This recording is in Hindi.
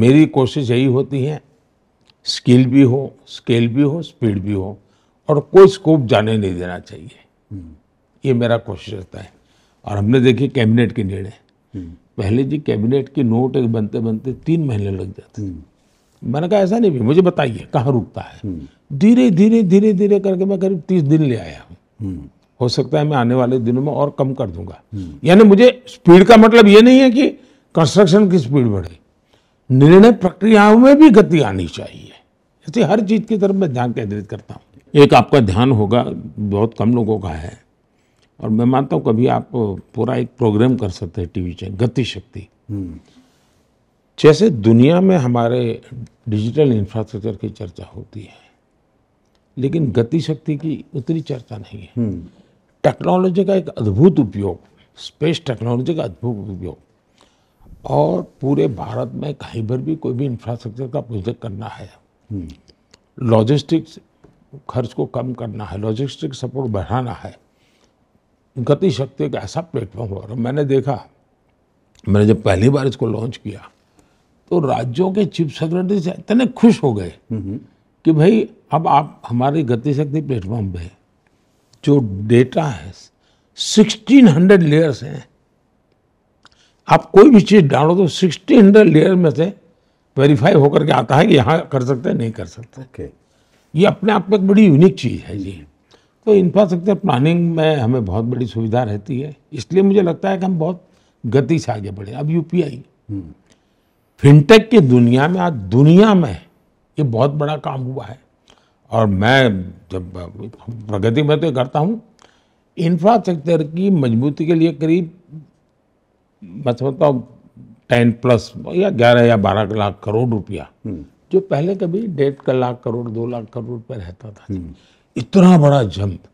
मेरी कोशिश यही होती है स्किल भी हो स्केल भी हो स्पीड भी हो और कोई स्कोप जाने नहीं देना चाहिए हम्म। ये मेरा कोशिश रहता है और हमने देखी कैबिनेट के निर्णय हम्म। पहले जी कैबिनेट की नोट एक बनते बनते तीन महीने लग जाते हम्म। मैंने कहा ऐसा नहीं भी मुझे बताइए कहाँ रुकता है धीरे धीरे धीरे धीरे करके मैं करीब तीस दिन ले आया हूँ हो सकता है मैं आने वाले दिनों में और कम कर दूंगा यानी मुझे स्पीड का मतलब ये नहीं है कि कंस्ट्रक्शन की स्पीड बढ़े निर्णय प्रक्रियाओं में भी गति आनी चाहिए ऐसे हर चीज़ की तरफ मैं ध्यान केंद्रित करता हूँ एक आपका ध्यान होगा बहुत कम लोगों का है और मैं मानता हूँ कभी आप पूरा एक प्रोग्राम कर सकते हैं टीवी चैनल गति शक्ति हम्म। जैसे दुनिया में हमारे डिजिटल इंफ्रास्ट्रक्चर की चर्चा होती है लेकिन गति शक्ति की उतनी चर्चा नहीं है हम्म। टेक्नोलॉजी का एक अद्भुत उपयोग स्पेस टेक्नोलॉजी का अद्भुत उपयोग और पूरे भारत में कहीं पर भी कोई भी इंफ्रास्ट्रक्चर का प्रोजेक्ट करना है लॉजिस्टिक्स हम्म। खर्च को कम करना है लॉजिस्टिक सपोर्ट बढ़ाना है गति शक्ति एक ऐसा प्लेटफॉर्म हो रहा मैंने देखा मैंने जब पहली बार इसको लॉन्च किया तो राज्यों के चीफ सेक्रेटरी से इतने खुश हो गए हम्म, हम्म। कि भाई अब आप हमारे गतिशक्ति प्लेटफॉर्म पे जो डेटा है सिक्सटीन हंड्रेड लेयर्स हैं आप कोई भी चीज़ डालो तो सिक्सटी हंड्रेड लेयर में से वेरीफाई होकर के आता है कि यहाँ कर सकते हैं नहीं कर सकते okay. ये अपने आप में एक बड़ी यूनिक चीज़ है जी तो इंफ्रास्ट्रक्चर प्लानिंग में हमें बहुत बड़ी सुविधा रहती है इसलिए मुझे लगता है कि हम बहुत गति से आगे बढ़े अब यू पी फिनटेक की दुनिया में आज दुनिया में ये बहुत बड़ा काम हुआ है और मैं जब प्रगति में तो करता हूँ इंफ्रास्ट्रक्चर की मजबूती के लिए करीब मैं समझता हूँ टेन प्लस या ग्यारह या बारह लाख करोड़ रुपया हम्म। जो पहले कभी डेढ़ लाख करोड़ दो लाख करोड़ रुपया रहता था हम्म। इतना बड़ा जंप